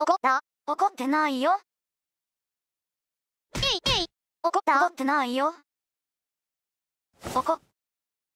怒った怒ってないよ。えいえい怒った怒ってないよ。怒っ